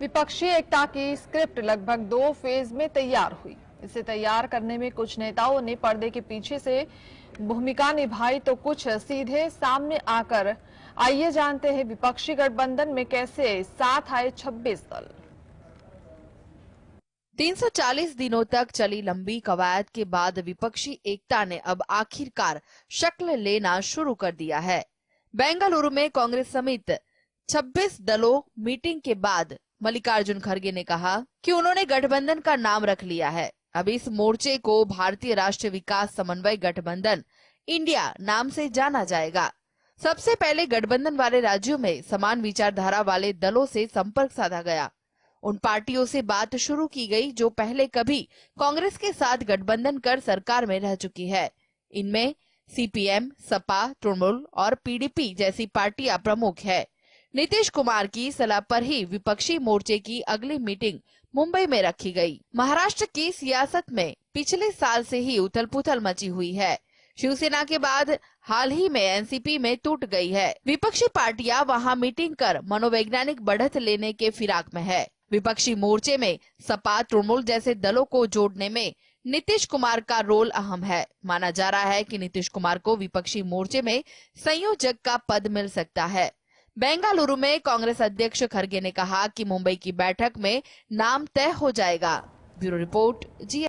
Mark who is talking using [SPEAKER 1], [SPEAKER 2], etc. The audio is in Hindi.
[SPEAKER 1] विपक्षी एकता की स्क्रिप्ट लगभग दो फेज में तैयार हुई इसे तैयार करने में कुछ नेताओं ने पर्दे के पीछे से भूमिका निभाई तो कुछ सीधे सामने आकर आइए जानते हैं विपक्षी गठबंधन में कैसे साथ आए 26 दल
[SPEAKER 2] 340 दिनों तक चली लंबी कवायद के बाद विपक्षी एकता ने अब आखिरकार शक्ल लेना शुरू कर दिया है बेंगलुरु में कांग्रेस समेत 26 दलों मीटिंग के बाद मल्लिकार्जुन खड़गे ने कहा कि उन्होंने गठबंधन का नाम रख लिया है अब इस मोर्चे को भारतीय राष्ट्रीय विकास समन्वय गठबंधन इंडिया नाम से जाना जाएगा सबसे पहले गठबंधन वाले राज्यों में समान विचारधारा वाले दलों से संपर्क साधा गया उन पार्टियों से बात शुरू की गई जो पहले कभी कांग्रेस के साथ गठबंधन कर सरकार में रह चुकी है इनमें सीपीएम सपा तृणमूल और पीडीपी जैसी पार्टियां प्रमुख है नीतीश कुमार की सलाह पर ही विपक्षी मोर्चे की अगली मीटिंग मुंबई में रखी गई। महाराष्ट्र की सियासत में पिछले साल से ही उथल पुथल मची हुई है शिवसेना के बाद हाल ही में एनसीपी में टूट गई है विपक्षी पार्टियां वहां मीटिंग कर मनोवैज्ञानिक बढ़त लेने के फिराक में है विपक्षी मोर्चे में सपा तृणमूल जैसे दलों को जोड़ने में नीतीश कुमार का रोल अहम है माना जा रहा है कि नीतीश कुमार को विपक्षी मोर्चे में संयोजक का पद मिल सकता है बेंगलुरु में कांग्रेस अध्यक्ष खरगे ने कहा कि मुंबई की बैठक में नाम तय हो जाएगा ब्यूरो रिपोर्ट जी